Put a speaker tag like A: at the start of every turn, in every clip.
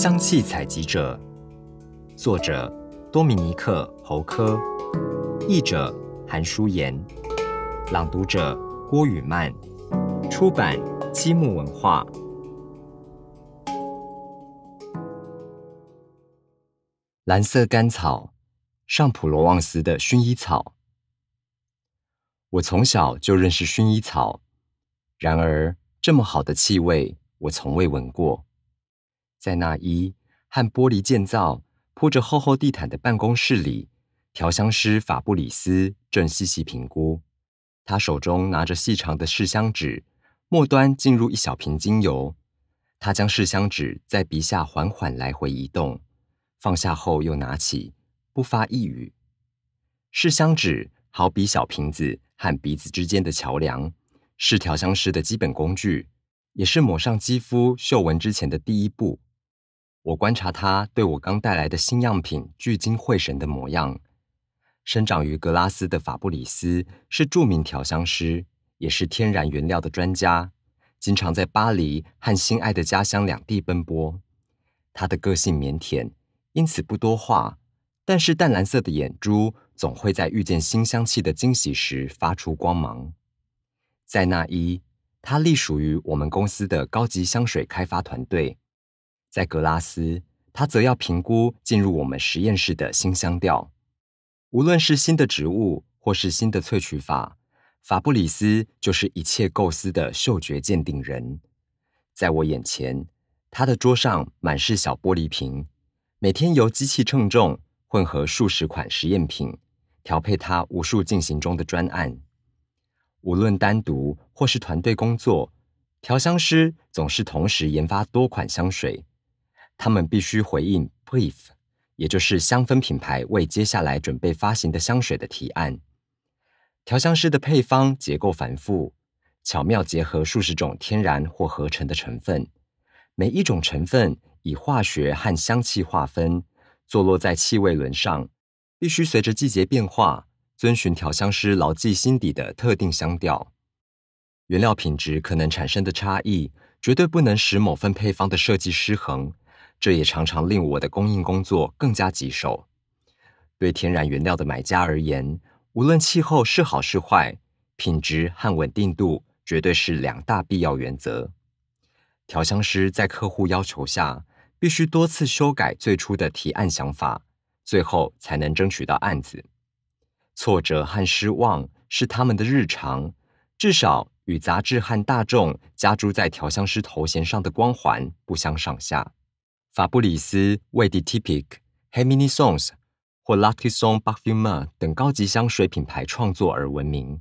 A: 香气采集者，作者多米尼克·侯科，译者韩舒妍，朗读者郭雨曼，出版积木文化。蓝色甘草，上普罗旺斯的薰衣草。我从小就认识薰衣草，然而这么好的气味，我从未闻过。在那一和玻璃建造、铺着厚厚地毯的办公室里，调香师法布里斯正细细评估。他手中拿着细长的试香纸，末端浸入一小瓶精油。他将试香纸在鼻下缓缓来回移动，放下后又拿起，不发一语。试香纸好比小瓶子和鼻子之间的桥梁，是调香师的基本工具，也是抹上肌肤嗅闻之前的第一步。我观察他对我刚带来的新样品聚精会神的模样。生长于格拉斯的法布里斯是著名调香师，也是天然原料的专家，经常在巴黎和心爱的家乡两地奔波。他的个性腼腆，因此不多话，但是淡蓝色的眼珠总会在遇见新香气的惊喜时发出光芒。在那一，他隶属于我们公司的高级香水开发团队。在格拉斯，他则要评估进入我们实验室的新香调，无论是新的植物或是新的萃取法。法布里斯就是一切构思的嗅觉鉴定人。在我眼前，他的桌上满是小玻璃瓶，每天由机器称重，混合数十款实验品，调配他无数进行中的专案。无论单独或是团队工作，调香师总是同时研发多款香水。他们必须回应 brief，也就是香氛品牌为接下来准备发行的香水的提案。调香师的配方结构繁复，巧妙结合数十种天然或合成的成分，每一种成分以化学和香气划分，坐落在气味轮上，必须随着季节变化，遵循调香师牢记心底的特定香调。原料品质可能产生的差异，绝对不能使某份配方的设计失衡。这也常常令我的供应工作更加棘手。对天然原料的买家而言，无论气候是好是坏，品质和稳定度绝对是两大必要原则。调香师在客户要求下，必须多次修改最初的提案想法，最后才能争取到案子。挫折和失望是他们的日常，至少与杂志和大众加诸在调香师头衔上的光环不相上下。马布里斯为 d e t i p i e h e m i n i Songs 或 Lucky Song b a f f a l o 等高级香水品牌创作而闻名。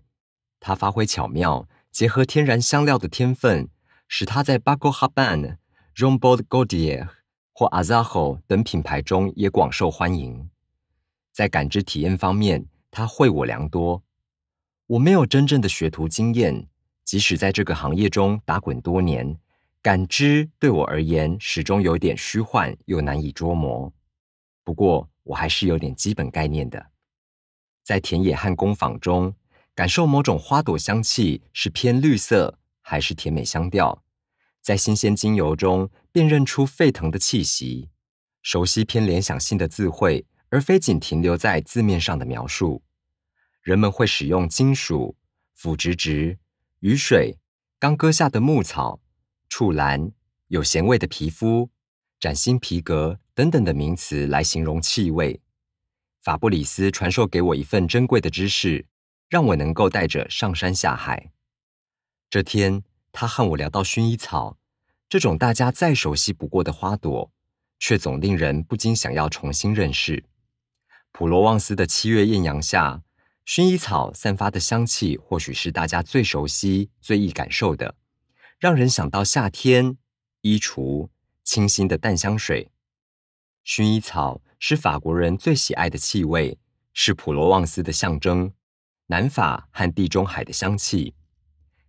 A: 他发挥巧妙，结合天然香料的天分，使他在 b a c c a b a n r o m b o l d g o u d i e r 或 a z a h o 等品牌中也广受欢迎。在感知体验方面，他会我良多。我没有真正的学徒经验，即使在这个行业中打滚多年。感知对我而言始终有点虚幻又难以捉摸，不过我还是有点基本概念的。在田野和工坊中，感受某种花朵香气是偏绿色还是甜美香调；在新鲜精油中，辨认出沸腾的气息；熟悉偏联想性的字汇，而非仅停留在字面上的描述。人们会使用金属、腐殖质、雨水、刚割下的牧草。触兰、有咸味的皮肤、崭新皮革等等的名词来形容气味。法布里斯传授给我一份珍贵的知识，让我能够带着上山下海。这天，他和我聊到薰衣草，这种大家再熟悉不过的花朵，却总令人不禁想要重新认识。普罗旺斯的七月艳阳下，薰衣草散发的香气，或许是大家最熟悉、最易感受的。让人想到夏天，衣橱清新的淡香水，薰衣草是法国人最喜爱的气味，是普罗旺斯的象征，南法和地中海的香气，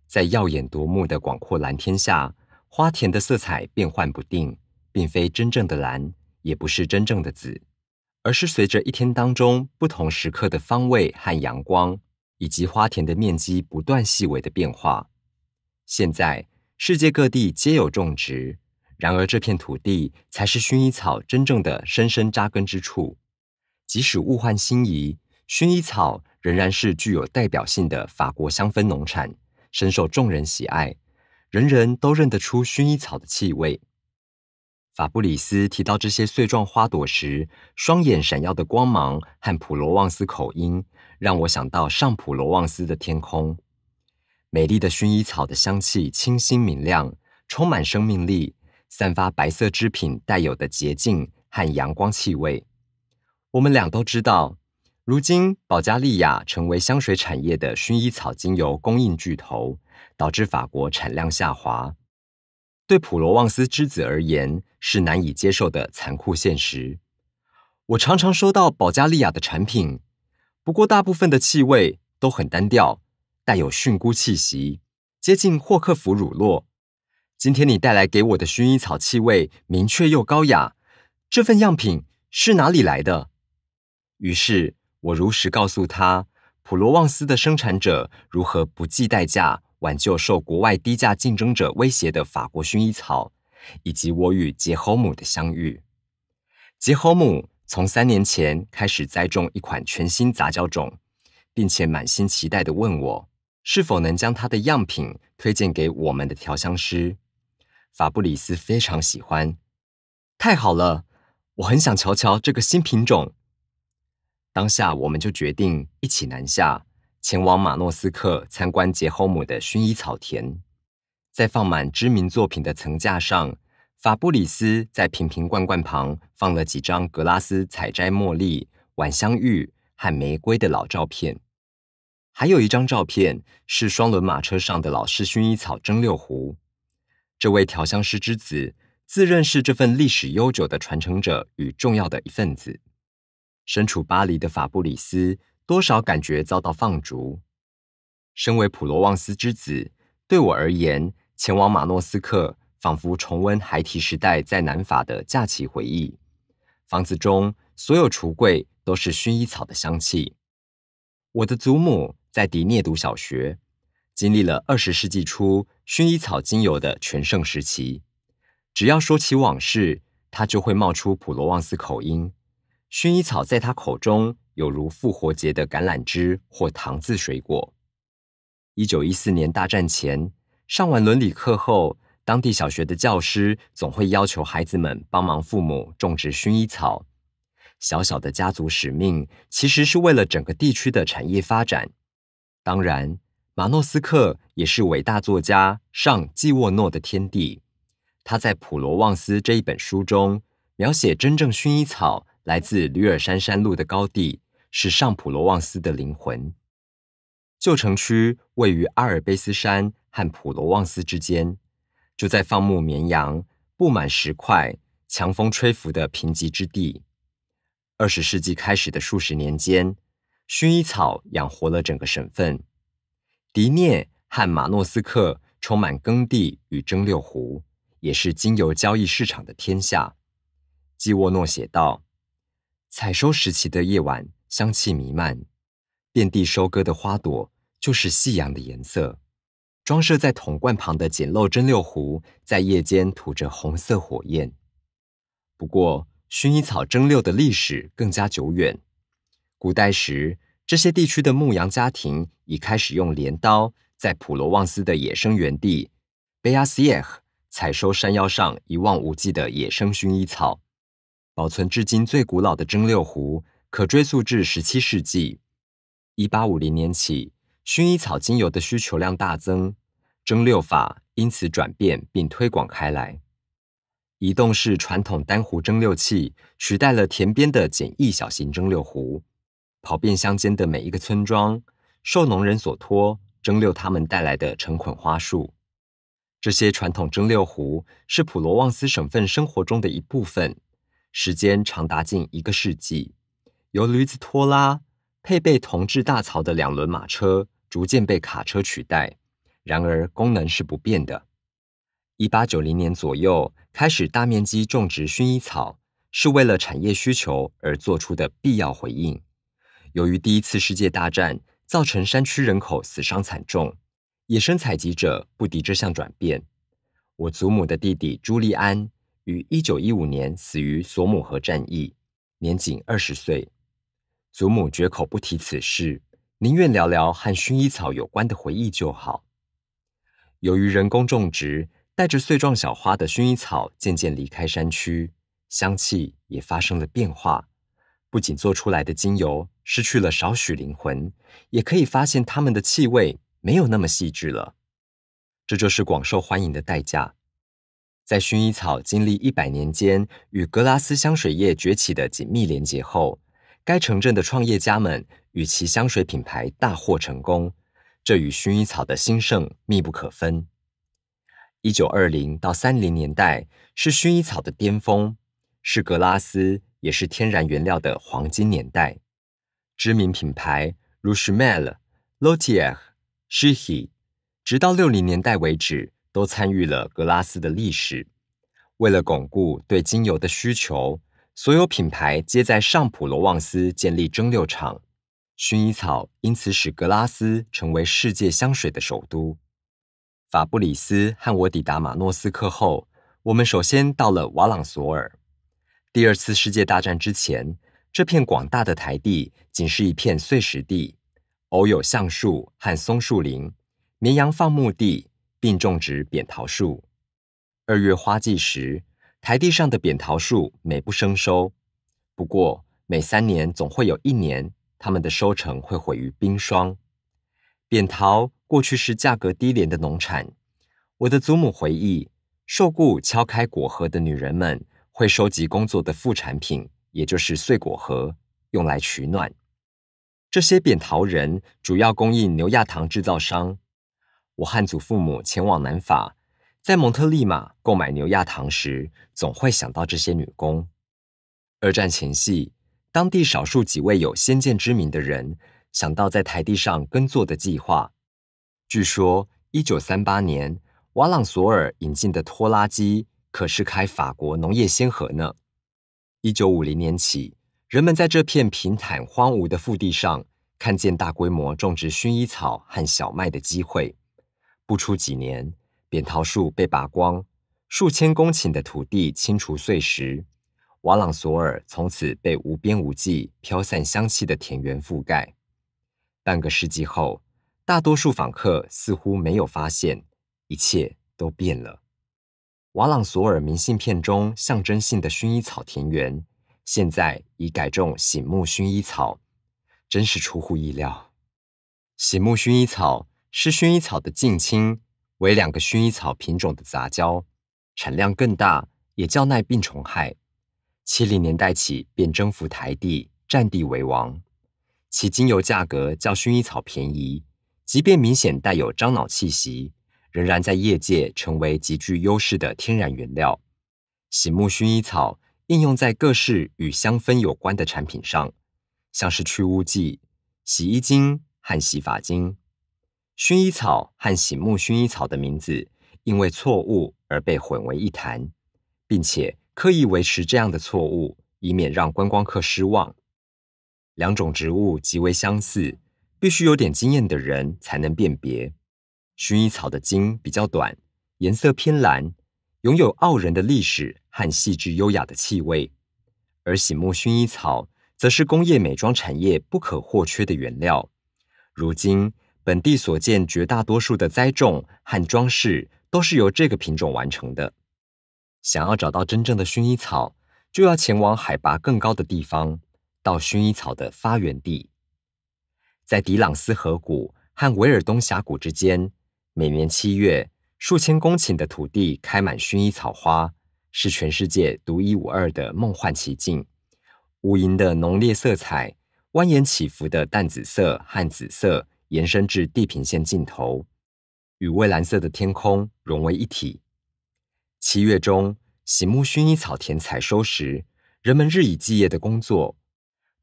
A: 在耀眼夺目的广阔蓝天下，花田的色彩变幻不定，并非真正的蓝，也不是真正的紫，而是随着一天当中不同时刻的方位和阳光，以及花田的面积不断细微的变化。现在。世界各地皆有种植，然而这片土地才是薰衣草真正的深深扎根之处。即使物换星移，薰衣草仍然是具有代表性的法国香氛农产，深受众人喜爱。人人都认得出薰衣草的气味。法布里斯提到这些碎状花朵时，双眼闪耀的光芒和普罗旺斯口音，让我想到上普罗旺斯的天空。美丽的薰衣草的香气清新明亮，充满生命力，散发白色织品带有的洁净和阳光气味。我们俩都知道，如今保加利亚成为香水产业的薰衣草精油供应巨头，导致法国产量下滑，对普罗旺斯之子而言是难以接受的残酷现实。我常常收到保加利亚的产品，不过大部分的气味都很单调。带有蕈菇气息，接近霍克福乳酪。今天你带来给我的薰衣草气味，明确又高雅。这份样品是哪里来的？于是我如实告诉他，普罗旺斯的生产者如何不计代价挽救受国外低价竞争者威胁的法国薰衣草，以及我与杰侯姆的相遇。杰侯姆从三年前开始栽种一款全新杂交种，并且满心期待的问我。是否能将他的样品推荐给我们的调香师？法布里斯非常喜欢。太好了，我很想瞧瞧这个新品种。当下我们就决定一起南下，前往马诺斯克参观杰侯姆的薰衣草田。在放满知名作品的层架上，法布里斯在瓶瓶罐罐旁放了几张格拉斯采摘茉莉、晚香玉和玫瑰的老照片。还有一张照片是双轮马车上的老式薰衣草蒸馏壶。这位调香师之子自认是这份历史悠久的传承者与重要的一份子。身处巴黎的法布里斯多少感觉遭到放逐。身为普罗旺斯之子，对我而言，前往马诺斯克仿佛重温孩提时代在南法的假期回忆。房子中所有橱柜都是薰衣草的香气。我的祖母。在迪涅读小学，经历了二十世纪初薰衣草精油的全盛时期。只要说起往事，他就会冒出普罗旺斯口音。薰衣草在他口中有如复活节的橄榄枝或糖渍水果。一九一四年大战前，上完伦理课后，当地小学的教师总会要求孩子们帮忙父母种植薰衣草。小小的家族使命，其实是为了整个地区的产业发展。当然，马诺斯克也是伟大作家尚·季沃诺的天地。他在《普罗旺斯》这一本书中描写，真正薰衣草来自吕尔山山路的高地，是上普罗旺斯的灵魂。旧城区位于阿尔卑斯山和普罗旺斯之间，就在放牧绵羊、布满石块、强风吹拂的贫瘠之地。二十世纪开始的数十年间。薰衣草养活了整个省份，迪涅和马诺斯克充满耕地与蒸馏壶，也是精油交易市场的天下。基沃诺写道：“采收时期的夜晚，香气弥漫，遍地收割的花朵就是夕阳的颜色。装设在桶罐旁的简陋蒸馏壶，在夜间吐着红色火焰。不过，薰衣草蒸馏的历史更加久远。”古代时，这些地区的牧羊家庭已开始用镰刀在普罗旺斯的野生园地贝亚斯耶采收山腰上一望无际的野生薰衣草。保存至今最古老的蒸馏壶可追溯至17世纪。1850年起，薰衣草精油的需求量大增，蒸馏法因此转变并推广开来。移动式传统单壶蒸馏器取代了田边的简易小型蒸馏壶。跑遍乡间的每一个村庄，受农人所托，蒸馏他们带来的成捆花束。这些传统蒸馏壶是普罗旺斯省份生活中的一部分，时间长达近一个世纪。由驴子拖拉、配备铜制大槽的两轮马车逐渐被卡车取代，然而功能是不变的。1890年左右开始大面积种植薰衣草，是为了产业需求而做出的必要回应。由于第一次世界大战造成山区人口死伤惨重，野生采集者不敌这项转变。我祖母的弟弟朱利安于一九一五年死于索姆河战役，年仅二十岁。祖母绝口不提此事，宁愿聊聊和薰衣草有关的回忆就好。由于人工种植，带着穗状小花的薰衣草渐渐离开山区，香气也发生了变化。不仅做出来的精油失去了少许灵魂，也可以发现它们的气味没有那么细致了。这就是广受欢迎的代价。在薰衣草经历一百年间与格拉斯香水业崛起的紧密连结后，该城镇的创业家们与其香水品牌大获成功，这与薰衣草的兴盛密不可分。一九二零到三零年代是薰衣草的巅峰，是格拉斯。也是天然原料的黄金年代，知名品牌如 Schmell、o t i a k Shih，直到六零年代为止，都参与了格拉斯的历史。为了巩固对精油的需求，所有品牌皆在上普罗旺斯建立蒸馏厂，薰衣草因此使格拉斯成为世界香水的首都。法布里斯和我抵达马诺斯克后，我们首先到了瓦朗索尔。第二次世界大战之前，这片广大的台地仅是一片碎石地，偶有橡树和松树林、绵羊放牧地，并种植扁桃树。二月花季时，台地上的扁桃树美不胜收。不过，每三年总会有一年，它们的收成会毁于冰霜。扁桃过去是价格低廉的农产我的祖母回忆，受雇敲开果核的女人们。会收集工作的副产品，也就是碎果核，用来取暖。这些扁桃仁主要供应牛亚糖制造商。我和祖父母前往南法，在蒙特利马购买牛亚糖时，总会想到这些女工。二战前夕，当地少数几位有先见之明的人想到在台地上耕作的计划。据说，1938年，瓦朗索尔引进的拖拉机。可是，开法国农业先河呢？一九五零年起，人们在这片平坦荒芜的腹地上，看见大规模种植薰衣草和小麦的机会。不出几年，扁桃树被拔光，数千公顷的土地清除碎石，瓦朗索尔从此被无边无际、飘散香气的田园覆盖。半个世纪后，大多数访客似乎没有发现，一切都变了。瓦朗索尔明信片中象征性的薰衣草田园，现在已改种醒目薰衣草，真是出乎意料。醒目薰衣草是薰衣草的近亲，为两个薰衣草品种的杂交，产量更大，也较耐病虫害。七零年代起便征服台地，占地为王。其精油价格较薰衣草便宜，即便明显带有樟脑气息。仍然在业界成为极具优势的天然原料。醒目薰衣草应用在各式与香氛有关的产品上，像是去污剂、洗衣精和洗发精。薰衣草和醒目薰衣草的名字因为错误而被混为一谈，并且刻意维持这样的错误，以免让观光客失望。两种植物极为相似，必须有点经验的人才能辨别。薰衣草的茎比较短，颜色偏蓝，拥有傲人的历史和细致优雅的气味。而醒目薰衣草则是工业美妆产业不可或缺的原料。如今，本地所见绝大多数的栽种和装饰都是由这个品种完成的。想要找到真正的薰衣草，就要前往海拔更高的地方，到薰衣草的发源地，在迪朗斯河谷和维尔东峡谷之间。每年七月，数千公顷的土地开满薰衣草花，是全世界独一无二的梦幻奇境。无垠的浓烈色彩，蜿蜒起伏的淡紫色和紫色，延伸至地平线尽头，与蔚蓝色的天空融为一体。七月中，醒目薰衣草田采收时，人们日以继夜的工作，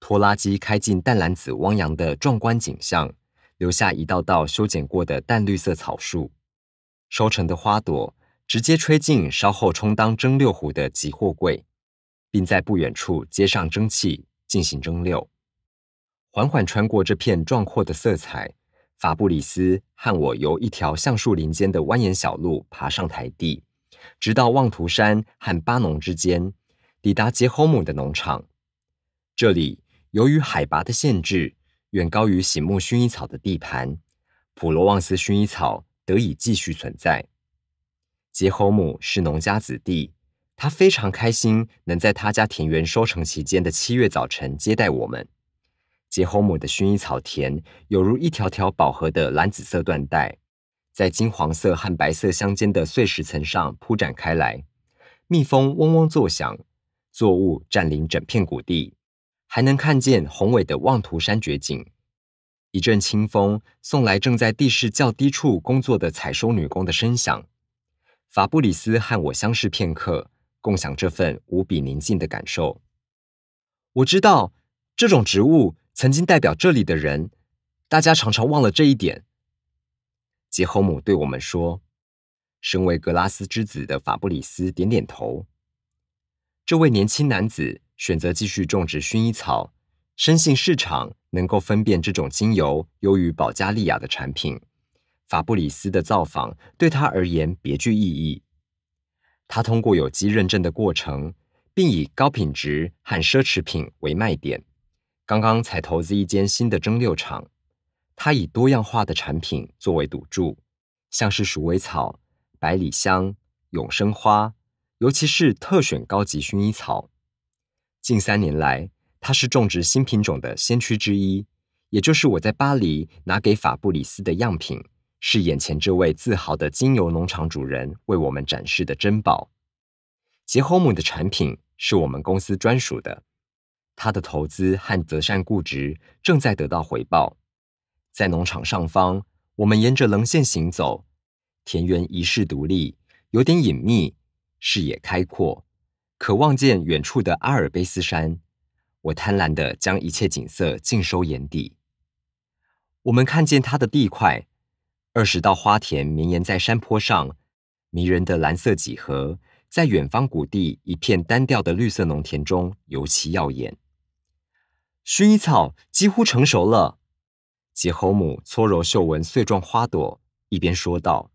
A: 拖拉机开进淡蓝紫汪洋的壮观景象。留下一道道修剪过的淡绿色草树。收成的花朵直接吹进稍后充当蒸馏壶的集货柜，并在不远处接上蒸汽进行蒸馏。缓缓穿过这片壮阔的色彩，法布里斯和我由一条橡树林间的蜿蜒小路爬上台地，直到望图山和巴农之间，抵达杰侯姆的农场。这里由于海拔的限制。远高于醒目薰衣草的地盘，普罗旺斯薰衣草得以继续存在。杰侯姆是农家子弟，他非常开心能在他家田园收成期间的七月早晨接待我们。杰侯姆的薰衣草田犹如一条条饱和的蓝紫色缎带，在金黄色和白色相间的碎石层上铺展开来，蜜蜂嗡嗡作响，作物占领整片谷地。还能看见宏伟的望图山绝景。一阵清风送来正在地势较低处工作的采收女工的声响。法布里斯和我相视片刻，共享这份无比宁静的感受。我知道这种植物曾经代表这里的人，大家常常忘了这一点。杰侯姆对我们说：“身为格拉斯之子的法布里斯点点头。”这位年轻男子。选择继续种植薰衣草，深信市场能够分辨这种精油优于保加利亚的产品。法布里斯的造访对他而言别具意义。他通过有机认证的过程，并以高品质和奢侈品为卖点。刚刚才投资一间新的蒸馏厂，他以多样化的产品作为赌注，像是鼠尾草、百里香、永生花，尤其是特选高级薰衣草。近三年来，它是种植新品种的先驱之一。也就是我在巴黎拿给法布里斯的样品，是眼前这位自豪的精油农场主人为我们展示的珍宝。杰侯姆的产品是我们公司专属的。他的投资和慈善固执正在得到回报。在农场上方，我们沿着棱线行走，田园一世独立，有点隐秘，视野开阔。可望见远处的阿尔卑斯山，我贪婪地将一切景色尽收眼底。我们看见它的地块，二十道花田绵延在山坡上，迷人的蓝色几何在远方谷地一片单调的绿色农田中尤其耀眼。薰衣草几乎成熟了，杰侯姆搓揉嗅闻碎状花朵，一边说道：“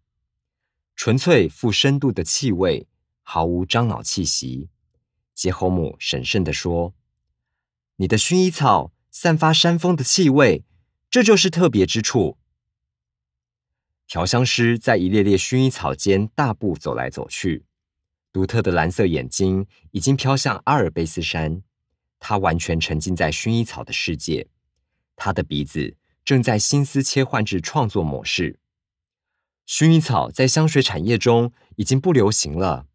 A: 纯粹富深度的气味。”毫无樟脑气息，杰侯姆审慎地说：“你的薰衣草散发山峰的气味，这就是特别之处。”调香师在一列列薰衣草间大步走来走去，独特的蓝色眼睛已经飘向阿尔卑斯山。他完全沉浸在薰衣草的世界，他的鼻子正在心思切换至创作模式。薰衣草在香水产业中已经不流行了。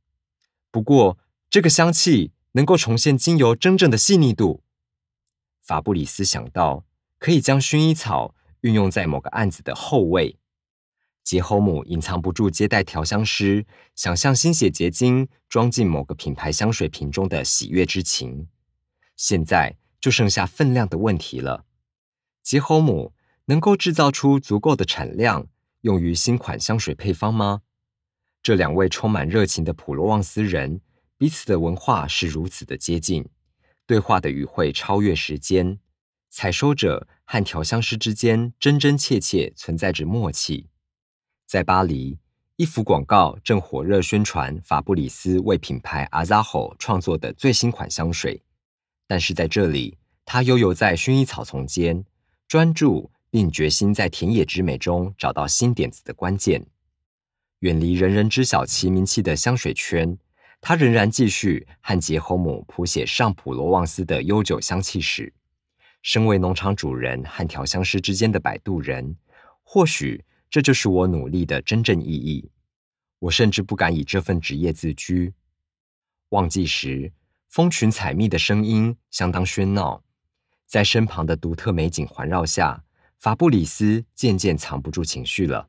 A: 不过，这个香气能够重现精油真正的细腻度。法布里斯想到，可以将薰衣草运用在某个案子的后位。杰侯姆隐藏不住接待调香师，想象新血结晶装进某个品牌香水瓶中的喜悦之情。现在就剩下分量的问题了。杰侯姆能够制造出足够的产量，用于新款香水配方吗？这两位充满热情的普罗旺斯人，彼此的文化是如此的接近，对话的语汇超越时间。采收者和调香师之间真真切切存在着默契。在巴黎，一幅广告正火热宣传法布里斯为品牌阿扎 o 创作的最新款香水。但是在这里，他悠游在薰衣草丛间，专注并决心在田野之美中找到新点子的关键。远离人人知晓其名气的香水圈，他仍然继续和杰侯姆谱写上普罗旺斯的悠久香气史。身为农场主人和调香师之间的摆渡人，或许这就是我努力的真正意义。我甚至不敢以这份职业自居。旺季时，蜂群采蜜的声音相当喧闹，在身旁的独特美景环绕下，法布里斯渐渐藏不住情绪了。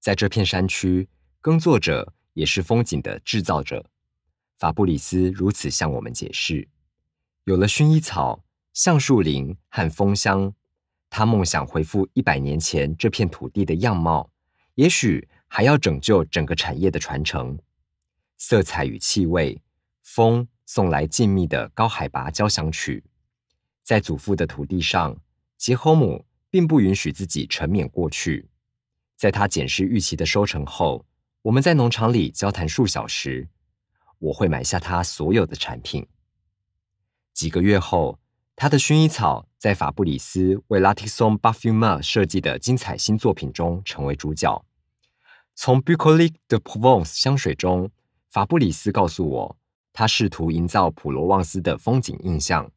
A: 在这片山区，耕作者也是风景的制造者。法布里斯如此向我们解释：，有了薰衣草、橡树林和风香，他梦想恢复一百年前这片土地的样貌，也许还要拯救整个产业的传承。色彩与气味，风送来静谧的高海拔交响曲。在祖父的土地上，杰侯姆并不允许自己沉湎过去。在他检视预期的收成后，我们在农场里交谈数小时。我会买下他所有的产品。几个月后，他的薰衣草在法布里斯为 l a t 拉丁颂 b u f f u m a r 设计的精彩新作品中成为主角。从 bucolic de provence 香水中，法布里斯告诉我，他试图营造普罗旺斯的风景印象，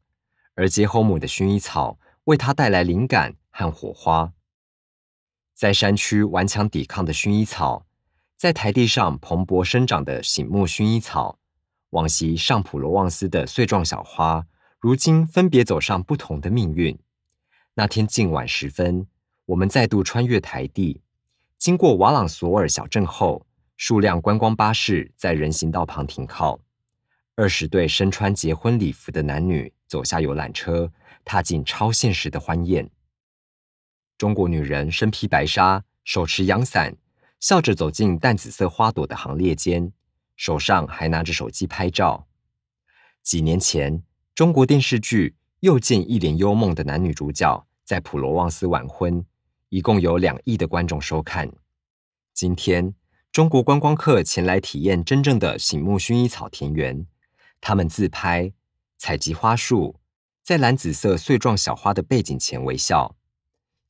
A: 而杰侯姆的薰衣草为他带来灵感和火花。在山区顽强抵抗的薰衣草，在台地上蓬勃生长的醒目薰衣草，往昔上普罗旺斯的碎状小花，如今分别走上不同的命运。那天近晚时分，我们再度穿越台地，经过瓦朗索尔小镇后，数辆观光巴士在人行道旁停靠，二十对身穿结婚礼服的男女走下游览车，踏进超现实的欢宴。中国女人身披白纱，手持阳伞，笑着走进淡紫色花朵的行列间，手上还拿着手机拍照。几年前，中国电视剧《又见一帘幽梦》的男女主角在普罗旺斯晚婚，一共有两亿的观众收看。今天，中国观光客前来体验真正的醒目薰衣草田园，他们自拍、采集花束，在蓝紫色碎状小花的背景前微笑。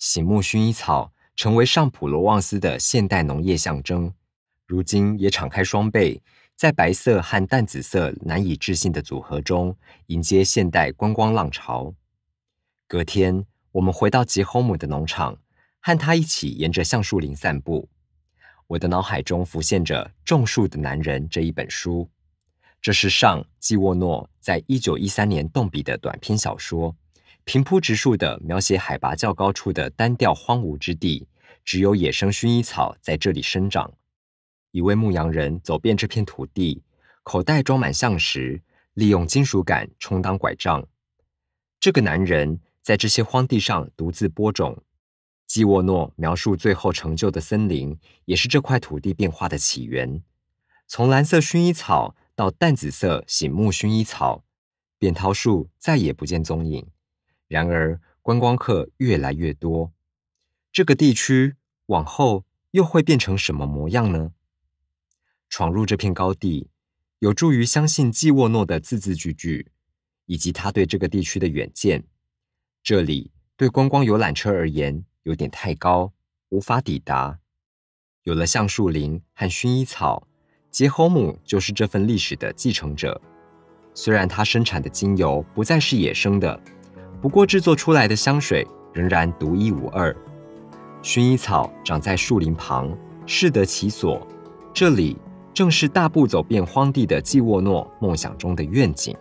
A: 醒目薰衣草成为上普罗旺斯的现代农业象征，如今也敞开双臂，在白色和淡紫色难以置信的组合中迎接现代观光浪潮。隔天，我们回到吉侯姆的农场，和他一起沿着橡树林散步。我的脑海中浮现着《种树的男人》这一本书，这是上季沃诺在一九一三年动笔的短篇小说。平铺直述地描写海拔较高处的单调荒芜之地，只有野生薰衣草在这里生长。一位牧羊人走遍这片土地，口袋装满象石，利用金属杆充当拐杖。这个男人在这些荒地上独自播种。基沃诺描述最后成就的森林，也是这块土地变化的起源。从蓝色薰衣草到淡紫色醒目薰衣草，扁桃树再也不见踪影。然而，观光客越来越多，这个地区往后又会变成什么模样呢？闯入这片高地，有助于相信季沃诺的字字句句，以及他对这个地区的远见。这里对观光游览车而言有点太高，无法抵达。有了橡树林和薰衣草，杰侯姆就是这份历史的继承者。虽然他生产的精油不再是野生的。不过制作出来的香水仍然独一无二。薰衣草长在树林旁，适得其所。这里正是大步走遍荒地的季沃诺梦想中的愿景。